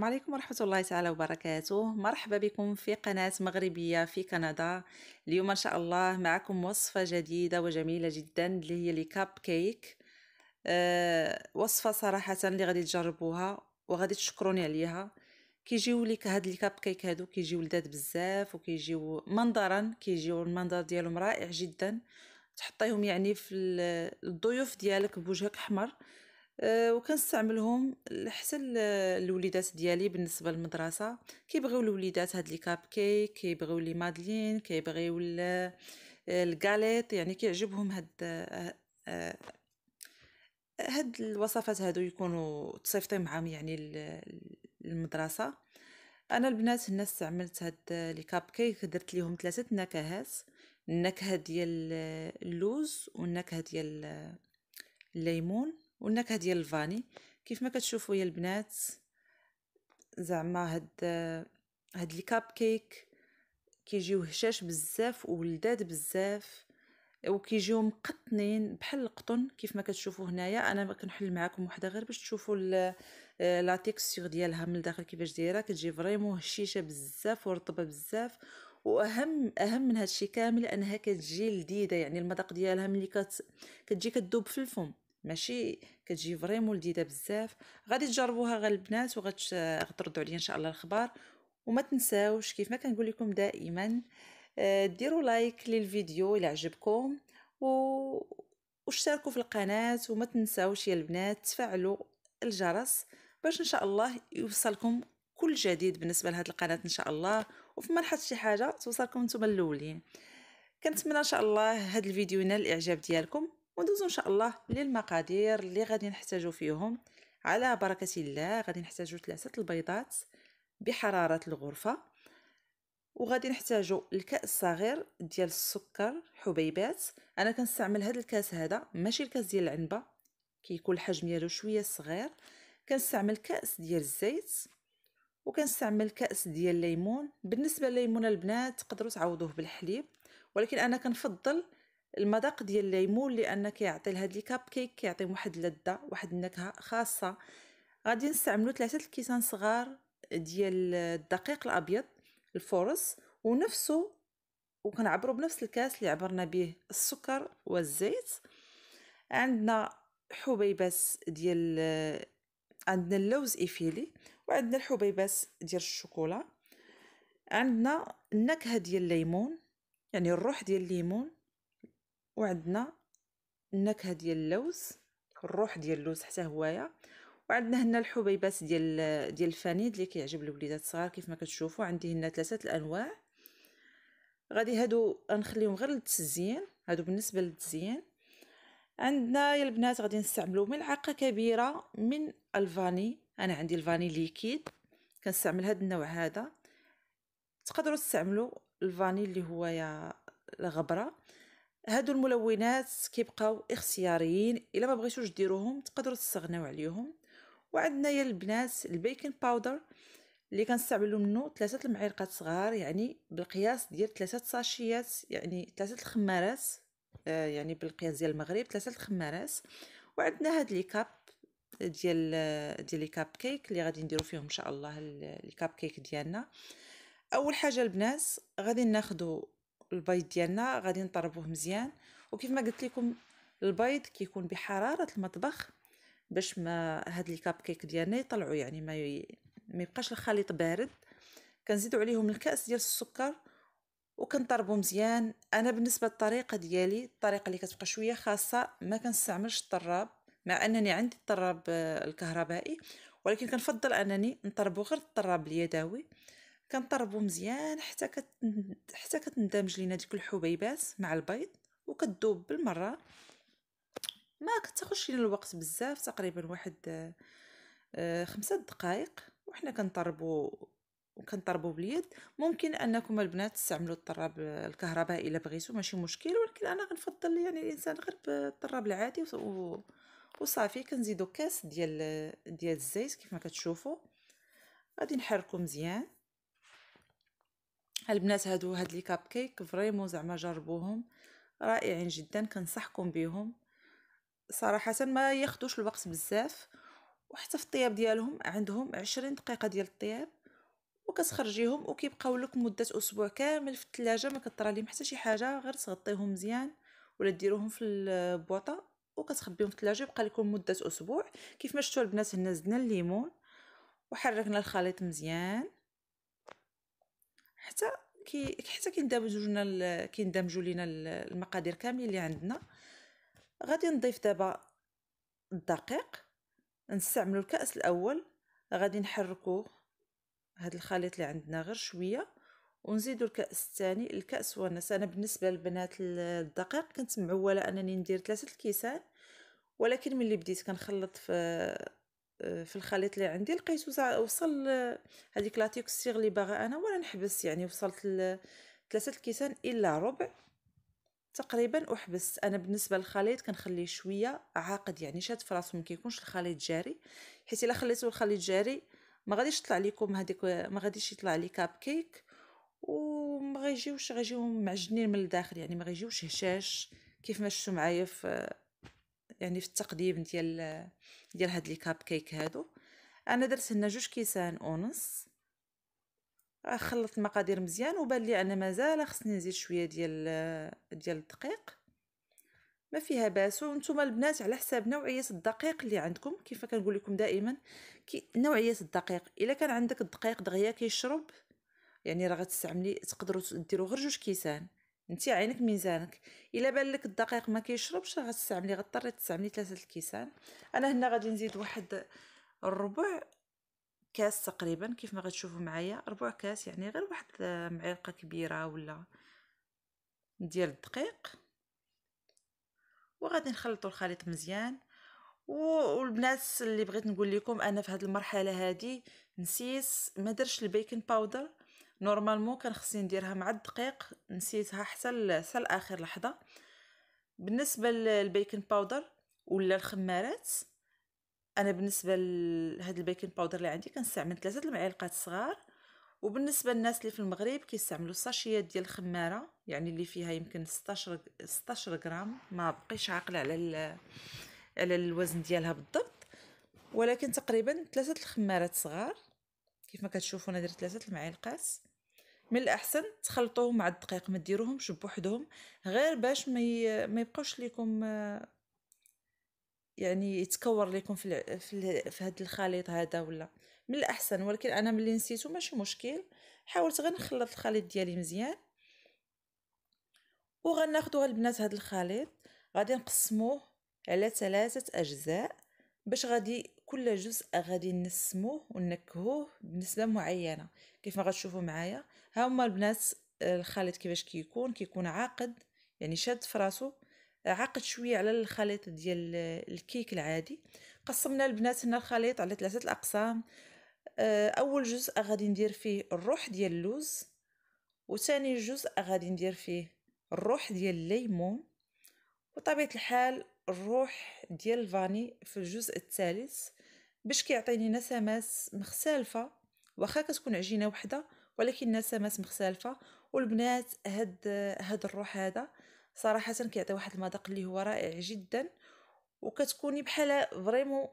السلام عليكم ورحمة الله تعالى وبركاته مرحبا بكم في قناة مغربية في كندا اليوم إن شاء الله معكم وصفة جديدة وجميلة جدا اللي هي الكاب كيك أه وصفة صراحة اللي غادي تجربوها وغادي تشكروني عليها كيجيو ليك هاد الكاب كيك هادو كيجيو لذات بزاف وكيجيو منظرا كيجيو المنظر ديالهم رائع جدا تحطيهم يعني في الضيوف ديالك بوجهك احمر آه، وكنستعملهم حتى الوليدات ديالي بالنسبه للمدرسه كيبغيو الوليدات هاد لي كاب كيك كيبغيو لي مادلين كيبغيو الكاليت آه، يعني كيعجبهم هاد آه، هاد الوصفات هادو يكونوا تصيفطي معاهم يعني للمدرسه انا البنات هنا استعملت هاد لي كاب كيك درت ليهم ثلاثه نكهات النكهه ديال اللوز والنكهه ديال الليمون والنكهه ديال الفاني كيف ما كتشوفوا يا البنات زعما هاد هاد الكاب كيك كيجيو هشاش بزاف ولذاذ بزاف وكيجيو مقطنين بحال القطن كيف ما كتشوفوا هنايا انا كنحل معكم وحده غير باش تشوفوا آه، لا تيكستور ديالها من الداخل كيفاش دايره كتجي فريمون هشيشه بزاف ورطبه بزاف واهم اهم من هادشي كامل انها كتجي لذيذه يعني المذاق ديالها ملي كت... كتجي كتذوب في الفم ماشي كتجي فريمون لذيذه بزاف غادي تجربوها غير البنات وغتردوا عليا ان شاء الله الخبار وما تنساوش كيف ما كنقول لكم دائما آه، ديروا لايك للفيديو الى عجبكم و واشتركوا في القناه وما تنساوش يا البنات تفعلوا الجرس باش ان شاء الله يوصلكم كل جديد بالنسبه لهاد القناه ان شاء الله وفي مرحله شي حاجه توصلكم نتوما الاولين كنتمنى ان شاء الله هاد الفيديو ينال الاعجاب ديالكم وندوزو ان شاء الله للمقادير اللي غادي نحتاجو فيهم على بركه الله غادي نحتاجو ثلاثه البيضات بحراره الغرفه وغادي نحتاجو الكاس صغير ديال السكر حبيبات انا كنستعمل هذا الكاس هذا ماشي الكاس ديال العنبه كيكون الحجم ديالو شويه صغير كنستعمل كاس ديال الزيت وكنستعمل كاس ديال الليمون بالنسبه لليمون البنات تقدروا تعوضوه بالحليب ولكن انا كنفضل المذاق ديال الليمون لان كيعطي لهاد الكاب كيك كيعطي واحد اللذه واحد النكهه خاصه غادي نستعملو ثلاثه الكيسان صغار ديال الدقيق الابيض الفورس ونفسه وكنعبرو بنفس الكاس اللي عبرنا به السكر والزيت عندنا حبيبات ديال عندنا اللوز ايفيلي وعندنا الحبيبات ديال الشوكولا عندنا النكهه ديال الليمون يعني الروح ديال الليمون وعندنا النكهه ديال اللوز الروح ديال اللوز حتى هوايا وعندنا هنا الحبيبات ديال ديال الفانيد اللي كيعجب الوليدات الصغار كيف ما كتشوفوا عندي هنا ثلاثه الانواع غادي هادو غنخليهم غير للتزيين هادو بالنسبه للتزيين عندنا يا البنات غادي نستعملوا ملعقه كبيره من الفاني انا عندي الفاني ليكيد كنستعمل هذا النوع هذا تقدروا تستعملوا الفاني اللي هو يا الغبره هادو الملونات كيبقاو اختياريين الا ما بغيتوش ديروهم تقدروا تستغناو عليهم وعندنا يا البنات البيكنج باودر اللي كنستعملوا منه ثلاثه المعالق صغار يعني بالقياس ديال ثلاثه ساشيات يعني ثلاثه الخمارات آه يعني بالقياس ديال المغرب ثلاثه الخمارات وعندنا هاد لي كاب ديال آه، ديال لي كاب كيك اللي غادي نديرو فيهم ان شاء الله لي كاب كيك ديالنا اول حاجه البنات غادي ناخذوا البيض ديالنا غادي نطربوه مزيان وكيف ما قلت لكم البيض كيكون بحراره المطبخ باش ما هاد الكاب كيك ديالنا يطلعوا يعني ما ي... ما يبقاش الخليط بارد كنزيدوا عليهم الكاس ديال السكر وكنطربو مزيان انا بالنسبه للطريقه ديالي الطريقه اللي كتبقى شويه خاصه ما كنستعملش الطراب مع انني عندي الطراب الكهربائي ولكن كنفضل انني نطربو غير الطراب اليدوي كنطربو مزيان حتى كت... حتى كتندمج لينا ديك الحبيبات مع البيض وكتذوب بالمره ما كتاخذش لينا الوقت بزاف تقريبا واحد آه، خمسة دقائق وحنا كنطربو وكنطربو باليد ممكن انكم البنات تستعملوا الطراب الكهربائي الا بغيتو ماشي مشكل ولكن انا غنفضل يعني الانسان غير بالطراب العادي و... وصافي كنزيدو كاس ديال ديال الزيت كيف ما كتشوفوا غادي نحركو مزيان البنات هادو هاد لي كاب كيك فريمون زعما جربوهم رائعين جدا كنصحكم بهم صراحه ما ياخذوش الوقت بزاف وحتى في الطياب ديالهم عندهم عشرين دقيقه ديال الطياب وكتخرجيهم وكيبقاو لك مده اسبوع كامل في الثلاجه ما كطرى لهم حتى شي حاجه غير تغطيهم مزيان ولا ديروهم في البوطه وكتخبيهم في الثلاجه يبقى لكم مده اسبوع كيف ما شفتوا البنات هنا زدنا الليمون وحركنا الخليط مزيان حتى كي حتى كيندمجوا لنا كيندمجوا لينا المقادير كاملين اللي عندنا غادي نضيف دابا الدقيق نستعملوا الكاس الاول غادي نحركوا هذا الخليط اللي عندنا غير شويه ونزيدوا الكاس الثاني الكاس ونس انا بالنسبه للبنات الدقيق كنت معوله انني ندير ثلاثه الكيسان ولكن ملي بديت كنخلط في آه، في الخليط اللي عندي لقيته وصل آه، هذيك تيكستير اللي باغا انا وانا نحبس يعني وصلت ثلاثة الكيسان الا ربع تقريبا احبس انا بالنسبه للخليط كنخليه شويه عاقد يعني شاد في راسو ما كيكونش الخليط جاري حيت الا خليتو الخليط جاري ما غاديش يطلع لكم هذيك ما غاديش يطلع لي كاب كيك وما غيجيوش غيجيو معجنين من الداخل يعني ما غيجيوش هشاش كيف ما شفتوا معايا في يعني في التقديم ديال ديال هاد لي كاب كيك هادو انا درت هنا جوج كيسان ونص خلطت المقادير مزيان وبان لي انا مازال خصني نزيد شويه ديال ديال الدقيق ما فيها باس وانتم البنات على حساب نوعيه الدقيق اللي عندكم كيف كنقول لكم دائما كي نوعيه الدقيق الا كان عندك الدقيق دغيا كيشرب يعني راه غتستعملي تقدروا ديروا غير جوج كيسان انت عينك ميزانك الا بان لك الدقيق ما كيشربش غتستعملي غضطري تستعملي ثلاثه الكيسان انا هنا غادي نزيد واحد الربع كاس تقريبا كيف ما غتشوفوا معايا ربع كاس يعني غير واحد معلقه كبيره ولا ديال الدقيق وغادي نخلطوا الخليط مزيان والبنات اللي بغيت نقول لكم انا في هذه المرحله هذه نسيس ما درتش البيكنج باودر نورمالمون كان خصني نديرها مع الدقيق نسيتها حتى حتى لاخر لحظه بالنسبه للبيكن باودر ولا الخمارات انا بالنسبه لهاد البيكن باودر اللي عندي كنستعمل ثلاثه المعالقات صغار وبالنسبه للناس اللي في المغرب كيستعملوا الساشيات ديال الخماره يعني اللي فيها يمكن 16 16 غرام ما بقيتش عاقله على على الوزن ديالها بالضبط ولكن تقريبا ثلاثه الخمارات صغار كيف ما كتشوفوا انا درت ثلاثه المعالقات من الاحسن تخلطوهم مع الدقيق ما ديروهمش بوحدهم غير باش ما ما يبقاوش لكم يعني يتكور لكم في في, في هذا الخليط هذا ولا من الاحسن ولكن انا ملي نسيتو ماشي مشكل حاولت غير نخلط الخليط ديالي مزيان وغناخدو البنات هذا الخليط غادي نقسموه على ثلاثه اجزاء باش غادي كل جزء غادي نسموه ونكهوه بنسبه معينه كيف ما غتشوفوا معايا ها هما البنات آه، الخليط كيفاش كيكون كيكون عاقد يعني شاد فراسو آه، عاقد شويه على الخليط ديال آه، الكيك العادي قسمنا البنات هنا الخليط على ثلاثه الاقسام اول جزء غادي ندير فيه الروح ديال اللوز وثاني جزء غادي ندير فيه الروح ديال الليمون وطبيعه الحال الروح ديال الفاني في الجزء الثالث باش كيعطيني نسمات مختلفه واخا كتكون عجينه وحده ولكن نسمات مختلفه والبنات هاد هاد الروح هذا صراحه كيعطي واحد المذاق اللي هو رائع جدا وكتكوني بحال فريمون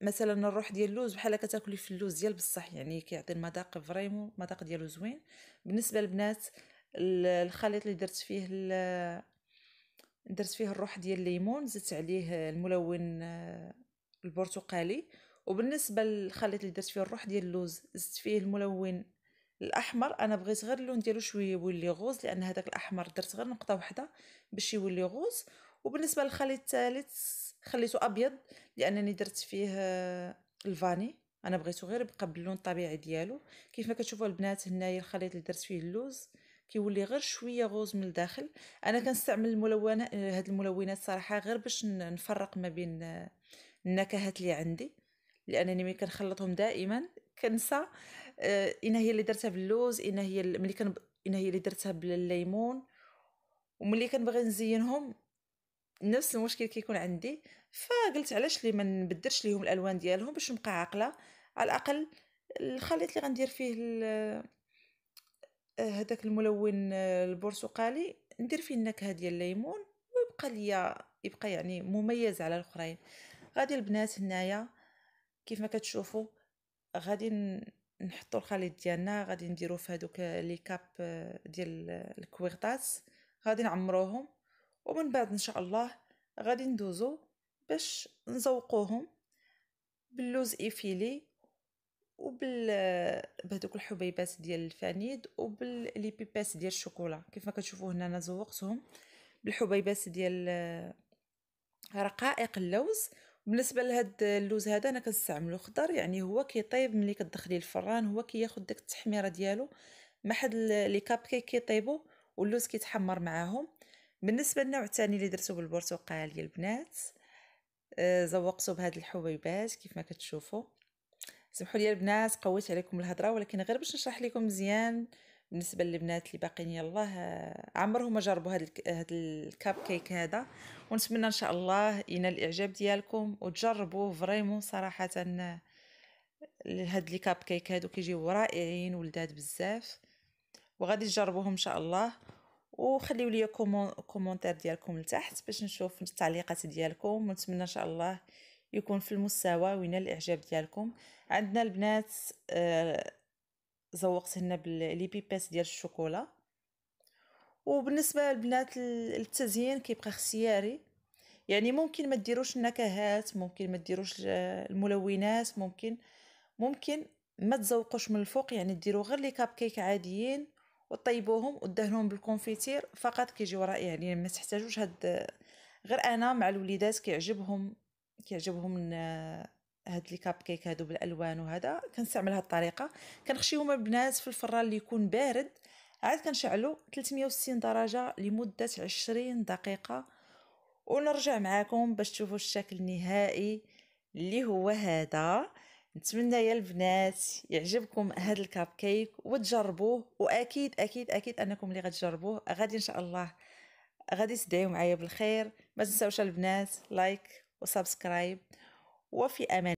مثلا الروح ديال اللوز بحال كتاكلي في اللوز ديال بصح يعني كيعطي المذاق فريمون المذاق ديالو زوين بالنسبه للبنات الخليط اللي درت فيه درت فيه الروح ديال الليمون زدت عليه الملون البرتقالي وبالنسبه للخليط اللي درت فيه الروح ديال اللوز زدت فيه الملون الاحمر انا بغيت غير اللون ديالو شويه يولي غوز لان هذاك الاحمر درت غير نقطه واحده باش يولي غوز وبالنسبه للخليط الثالث خليته ابيض لانني درت فيه آه، الفاني انا بغيتو غير يبقى باللون الطبيعي ديالو كيف ما كتشوفوا البنات هنايا الخليط اللي درت فيه اللوز كيولي غير شويه غوز من الداخل انا كنستعمل الملونه آه، هاد الملونات صراحه غير باش نفرق ما بين آه، النكهات اللي عندي لانني ملي كنخلطهم دائما كنسى آه، ان هي اللي درتها باللوز ان هي ملي كان ان هي اللي درتها بالليمون وملي كنبغي نزينهم نفس المشكل كيكون عندي فقلت علاش لي ما نبدلش ليهم الالوان ديالهم باش نبقى عاقله على الاقل الخليط اللي غندير فيه آه، هذاك الملون آه، البرتقالي ندير فيه النكهه ديال الليمون ويبقى ليا يبقى يعني مميز على الاخرين غادي البنات هنايا كيف ما كتشوفوا غادي نحطوا الخليط ديالنا غادي نديرو في هذوك لي كاب آه، ديال الكويغطات غادي نعمروهم ومن بعد ان شاء الله غادي ندوزو باش نزوقوهم باللوز ايفيلي وبال آه، بهذوك الحبيبات ديال الفانيد وباللي بيباس ديال الشوكولا كيف ما كتشوفوا هنا انا زوقتهم بالحبيبات ديال آه، رقائق اللوز بالنسبه لهاد اللوز هذا انا كنستعملو خضر يعني هو كيطيب ملي كتدخليه الفران هو كياخد داك التحميره ديالو مع حد لي كاب كيك كيطيبو واللوز كيتحمر معاهم بالنسبه للنوع الثاني اللي درتو بالبرتقال ديال البنات آه، زوقتو بهاد الحبيبات كيف ما كتشوفوا سمحوا لي البنات قويت عليكم الهضره ولكن غير باش نشرح لكم مزيان بالنسبه للبنات اللي باقيين يلاه عمرهم ما جربوا هذا هاد الكاب كيك هذا ونتمنى ان شاء الله ينال الاعجاب ديالكم وتجربوه فريمون صراحه هاد لي كاب كيك هادو كيجيو رائعين ولداد بزاف وغادي تجربوهم ان شاء الله وخليو لي كومونتير ديالكم لتحت باش نشوف التعليقات ديالكم ونتمنى ان شاء الله يكون في المستوى وينال الاعجاب ديالكم عندنا البنات آه زوقتهن باللي بيباس ديال الشوكولا وبالنسبه للبنات التزيين كيبقى اختياري يعني ممكن ما ديروش النكهات ممكن ما ديروش الملونات ممكن ممكن ما تزوقوش من الفوق يعني ديروا غير لي كاب كيك عاديين وطيبوهم ودهنوهم بالكونفيتير فقط كيجيو رائعين يعني ما تحتاجوش هاد غير انا مع الوليدات كيعجبهم كيعجبهم هاد لي كاب كيك هادو بالالوان وهذا كنستعمل هاد الطريقه كنخشيهم البنات في الفران اللي يكون بارد عاد كنشعلو 360 درجه لمده 20 دقيقه ونرجع معاكم باش تشوفوا الشكل النهائي اللي هو هذا نتمنى يا البنات يعجبكم هذا الكاب كيك وتجربوه واكيد اكيد اكيد انكم اللي غتجربوه غادي ان شاء الله غادي تدعيو معايا بالخير ما تنساوش البنات لايك وسبسكرايب وفي امان